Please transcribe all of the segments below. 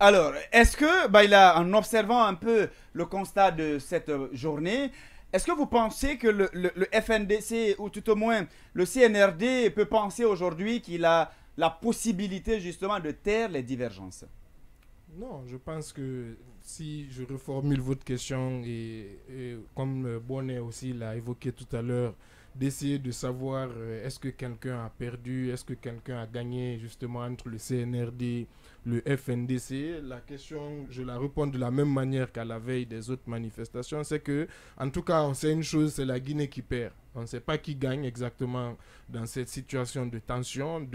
Alors, est-ce que, bah, en observant un peu le constat de cette euh, journée, est-ce que vous pensez que le, FNDC, ou tout au moins le CNRD, peut penser aujourd'hui qu'il a la possibilité justement de taire les divergences Non, je pense que si je reformule votre question, et, et comme euh, Bonnet aussi l'a évoqué tout à l'heure, d'essayer de savoir euh, est-ce que quelqu'un a perdu, est-ce que quelqu'un a gagné justement entre le CNRD, le FNDC. La question, je la réponds de la même manière qu'à la veille des autres manifestations, c'est que, en tout cas, on sait une chose, c'est la Guinée qui perd. On ne sait pas qui gagne exactement dans cette situation de tension,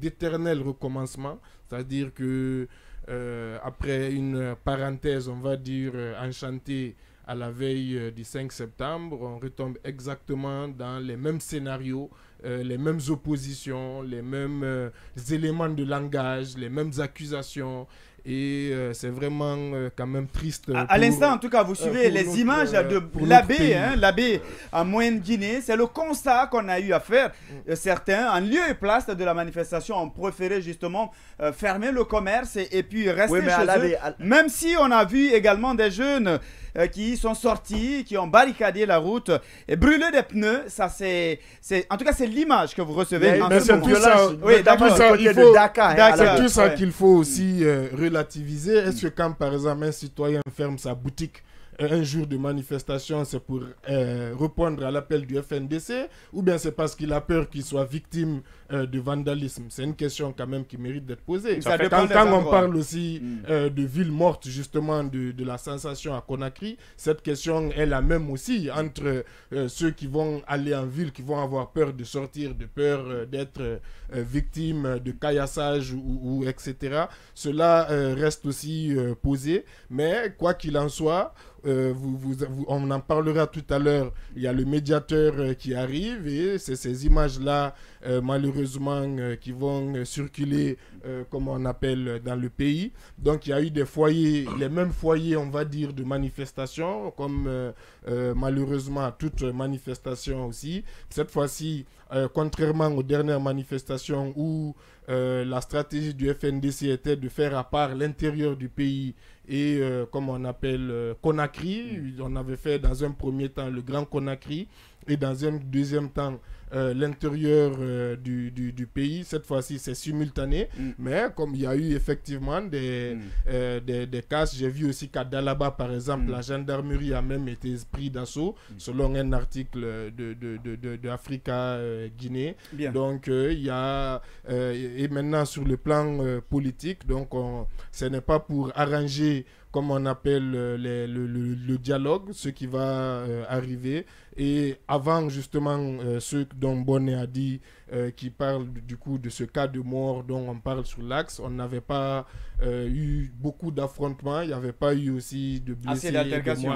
d'éternel recommencement, c'est-à-dire que euh, après une parenthèse, on va dire, euh, enchantée, à la veille euh, du 5 septembre, on retombe exactement dans les mêmes scénarios, euh, les mêmes oppositions, les mêmes euh, éléments de langage, les mêmes accusations. Et c'est vraiment quand même triste. À, l'instant, en tout cas, vous suivez les images de l'abbé, hein, l'abbé en Moyenne-Guinée. C'est le constat qu'on a eu à faire. Certains, en lieu et place de la manifestation, ont préféré justement fermer le commerce et, puis rester à chez eux. Même si on a vu également des jeunes euh, qui sont sortis, qui ont barricadé la route et brûlé des pneus. Ça, c'est, c'est, en tout cas, c'est l'image que vous recevez. Mais, en tout ça, oui, tout ça, Dakar, hein, tout ça qu'il faut aussi euh, relativiser. Est-ce que quand, par exemple, un citoyen ferme sa boutique un jour de manifestation, c'est pour euh, répondre à l'appel du FNDC, ou bien c'est parce qu'il a peur qu'il soit victime euh, de vandalisme C'est une question quand même qui mérite d'être posée. quand, on parle aussi hmm. euh, de ville morte justement, de, la sensation à Conakry, cette question est la même aussi entre ceux qui vont aller en ville, qui vont avoir peur de sortir, de peur d'être victime de caillassage ou etc. Cela reste aussi posé, mais quoi qu'il en soit, euh, on en parlera tout à l'heure. Il y a le médiateur euh, qui arrive et c'est ces images-là euh, malheureusement euh, qui vont euh, circuler, comme on appelle, dans le pays. Donc il y a eu des foyers, les mêmes foyers, on va dire, de manifestations, comme malheureusement toute manifestation aussi. Cette fois-ci, contrairement aux dernières manifestations où la stratégie du FNDC était de faire à part l'intérieur du pays et, comme on appelle, Conakry. Mm. On avait fait dans un premier temps le Grand Conakry et dans un deuxième temps euh, l'intérieur euh, du, du, pays. Cette fois-ci, c'est simultané. Mm. Mais comme il y a eu effectivement des, mm. euh, des, des j'ai vu aussi qu'à Dalaba, par exemple, mm. la gendarmerie a même été pris d'assaut, selon un article de, de, de, de, Africa Guinée. Donc, il y a. et maintenant, sur le plan politique, donc, on, ce n'est pas pour arranger comme on appelle le, le, le, dialogue, ce qui va arriver, et avant justement ceux ce dont Bonnet a dit euh, qui parle du coup de ce cas de mort dont on parle sur l'axe. On n'avait pas euh, eu beaucoup d'affrontements, il n'y avait pas eu aussi de blessés, d'altercations.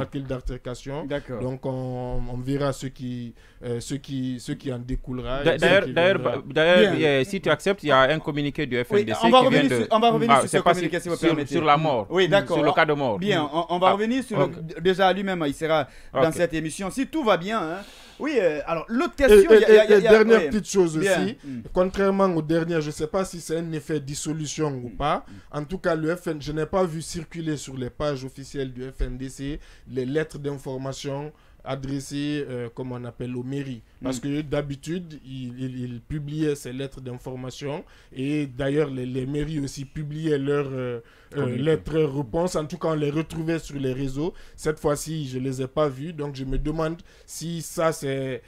De Donc on, verra ce qui, euh, ce qui, ce qui en découlera. D'ailleurs, bah, si tu acceptes, il y a un communiqué du FNDC on va revenir de... Sur, on va revenir ah, sur ce communiqué, si, vous sur, la mort, sur le cas de mort. Bien, on, va ah. revenir sur... déjà, lui-même, il sera dans cette émission. Si tout va bien... Hein, oui, euh, alors l'autre question. Et, dernière petite chose aussi. Mm. Contrairement au dernier, je ne sais pas si c'est un effet dissolution ou mm. pas. Mm. En tout cas, le je n'ai pas vu circuler sur les pages officielles du FNDC les lettres d'information adressé, euh, comme on appelle, aux mairies. Mm. Parce que d'habitude, ils il, il publiaient ces lettres d'information et d'ailleurs, les, mairies aussi publiaient leurs euh, euh, lettres réponses. En tout cas, on les retrouvait sur les réseaux. Cette fois-ci, je ne les ai pas vues. Donc, je me demande si ça, c'est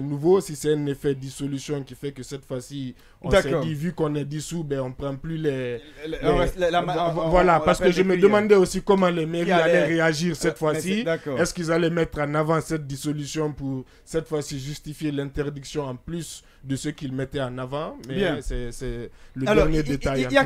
nouveau, si c'est un effet dissolution qui fait que cette fois-ci, on s'est vu qu'on est dissous, ben, on ne prend plus les. voilà, parce que je me euh, demandais aussi comment les mairies allaient réagir cette euh, fois-ci. Est-ce qu'ils allaient mettre en avant cette dissolution pour cette fois-ci justifier l'interdiction en plus de ce qu'il mettait en avant, mais c'est le dernier détail. Euh, il y,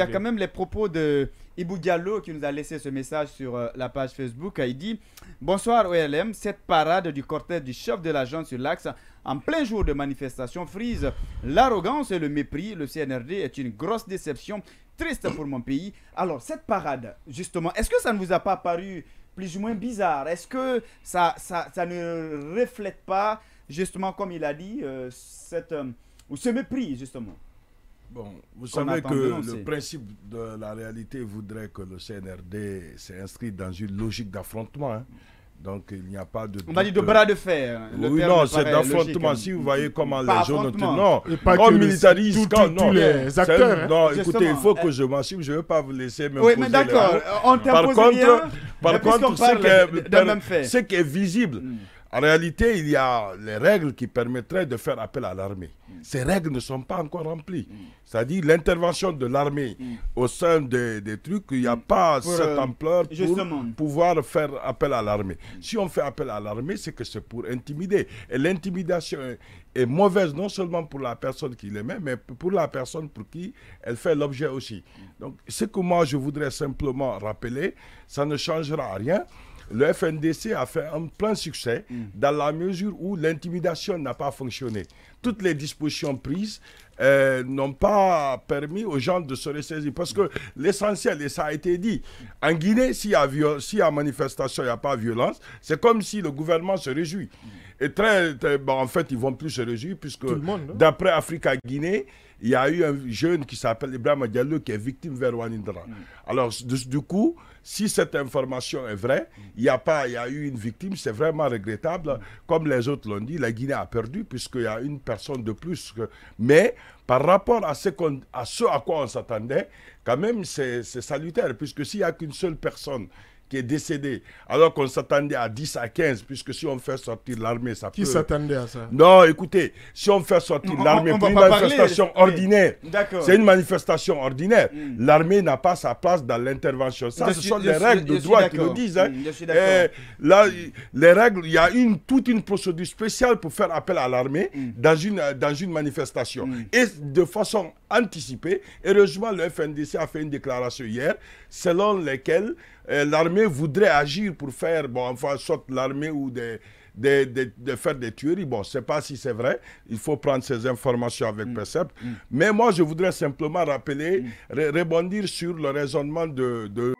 a quand même, les propos de Ibou Diallo qui nous a laissé ce message sur euh, la page Facebook. Il dit Bonsoir OLM, cette parade du cortège du chef de l'agence sur l'axe en plein jour de manifestation frise l'arrogance et le mépris. Le CNRD est une grosse déception, triste pour mon pays. Alors cette parade, justement, est-ce que ça ne vous a pas paru plus ou moins bizarre Est-ce que ça, ça, ça ne reflète pas justement, comme il a dit, euh, cette, euh, ce mépris, justement. Bon, vous savez que le principe de la réalité voudrait que le CNRD s'inscrit dans une logique d'affrontement. Hein. Donc il n'y a pas de. On a dit de bras de fer. Hein. oui, non, c'est d'affrontement. Hein. Si vous voyez comment les gens ont Non, on militarise tout, quand. tous les acteurs. Non, écoutez, il faut que euh, je m'assume. Je ne vais pas vous laisser me. Oui, mais d'accord. Par contre, bien, par contre ce, qui est, est, visible, mm. En réalité, il y a les règles qui permettraient de faire appel à l'armée. Ces règles ne sont pas encore remplies. C'est-à-dire l'intervention de l'armée au sein des, trucs, il n'y a mm. pas cette euh, ampleur pour pouvoir faire appel à l'armée. Si on fait appel à l'armée, c'est que c'est pour intimider. Et l'intimidation est mauvaise non seulement pour la personne qui l'émet, mais pour la personne pour qui elle fait l'objet aussi. Donc ce que moi je voudrais simplement rappeler, ça ne changera rien le FNDC a fait un plein succès mm. dans la mesure où l'intimidation n'a pas fonctionné. Toutes les dispositions prises euh, n'ont pas permis aux gens de se ressaisir. Parce que l'essentiel, et ça a été dit, en Guinée, s'il y, a y a manifestation, il n'y a pas violence, c'est comme si le gouvernement se réjouit. Et très, en fait, ils vont plus se réjouir puisque hein. d'après Africa-Guinée, il y a eu un jeune qui s'appelle Ibrahim Diallo qui est victime vers Wanindra. Mm. Alors, du, coup, si cette information est vraie, il y a pas, il y a eu une victime, c'est vraiment regrettable. Comme les autres l'ont dit, la Guinée a perdu puisqu'il y a une personne de plus. Que... Mais par rapport à ce, à, ce à quoi on s'attendait, quand même, c'est salutaire puisque s'il n'y a qu'une seule personne qui est décédé, alors qu'on s'attendait à 10 à 15, puisque si on fait sortir l'armée, ça qui peut... Qui s'attendait à ça Non, écoutez, si on fait sortir l'armée pour une manifestation ordinaire, c'est une manifestation ordinaire. Hmm. L'armée n'a pas sa place dans l'intervention. Ça, ce sont les règles de droit qui le disent. Hein. Hmm, eh, là, les règles, il y a une, toute une procédure spéciale pour faire appel à l'armée hmm. dans, une, dans une manifestation. Et de façon anticipée, heureusement, le FNDC a fait une déclaration hier, selon laquelle euh, l'armée voudrait agir pour faire, bon, enfin, sorte l'armée ou des, de, de, faire des tueries. Bon, je ne sais pas si c'est vrai. Il faut prendre ces informations avec mm. précepte. Mm. Mais moi, je voudrais simplement rappeler, mm. rebondir sur le raisonnement de